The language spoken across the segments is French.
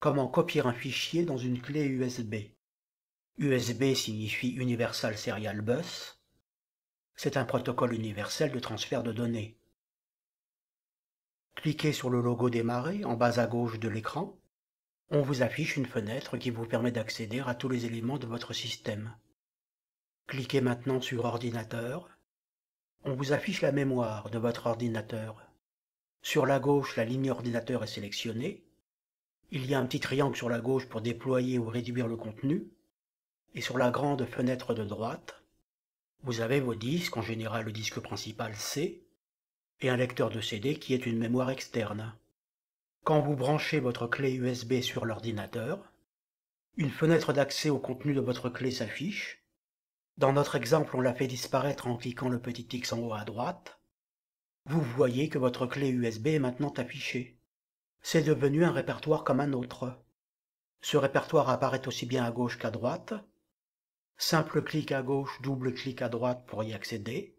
Comment copier un fichier dans une clé USB. USB signifie Universal Serial Bus. C'est un protocole universel de transfert de données. Cliquez sur le logo Démarrer en bas à gauche de l'écran. On vous affiche une fenêtre qui vous permet d'accéder à tous les éléments de votre système. Cliquez maintenant sur Ordinateur. On vous affiche la mémoire de votre ordinateur. Sur la gauche, la ligne ordinateur est sélectionnée il y a un petit triangle sur la gauche pour déployer ou réduire le contenu, et sur la grande fenêtre de droite, vous avez vos disques, en général le disque principal C, et un lecteur de CD qui est une mémoire externe. Quand vous branchez votre clé USB sur l'ordinateur, une fenêtre d'accès au contenu de votre clé s'affiche. Dans notre exemple, on la fait disparaître en cliquant le petit X en haut à droite. Vous voyez que votre clé USB est maintenant affichée c'est devenu un répertoire comme un autre. Ce répertoire apparaît aussi bien à gauche qu'à droite. Simple clic à gauche, double clic à droite pour y accéder.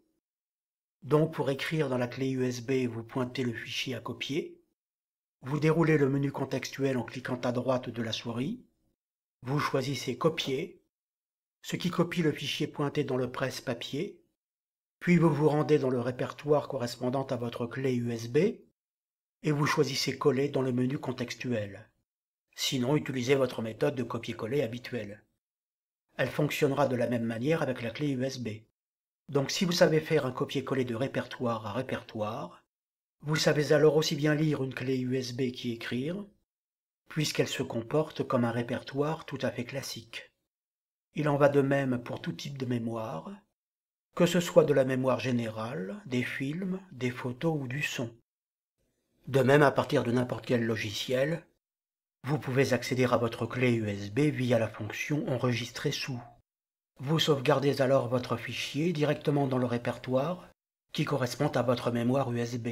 Donc pour écrire dans la clé USB, vous pointez le fichier à copier. Vous déroulez le menu contextuel en cliquant à droite de la souris. Vous choisissez Copier, ce qui copie le fichier pointé dans le presse-papier. Puis vous vous rendez dans le répertoire correspondant à votre clé USB et vous choisissez coller dans le menu contextuel. Sinon, utilisez votre méthode de copier-coller habituelle. Elle fonctionnera de la même manière avec la clé USB. Donc si vous savez faire un copier-coller de répertoire à répertoire, vous savez alors aussi bien lire une clé USB qu'écrire, écrire, puisqu'elle se comporte comme un répertoire tout à fait classique. Il en va de même pour tout type de mémoire, que ce soit de la mémoire générale, des films, des photos ou du son. De même, à partir de n'importe quel logiciel, vous pouvez accéder à votre clé USB via la fonction Enregistrer sous. Vous sauvegardez alors votre fichier directement dans le répertoire qui correspond à votre mémoire USB.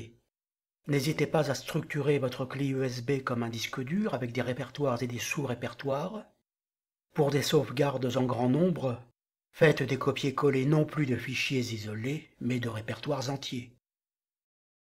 N'hésitez pas à structurer votre clé USB comme un disque dur avec des répertoires et des sous-répertoires. Pour des sauvegardes en grand nombre, faites des copier-coller non plus de fichiers isolés, mais de répertoires entiers.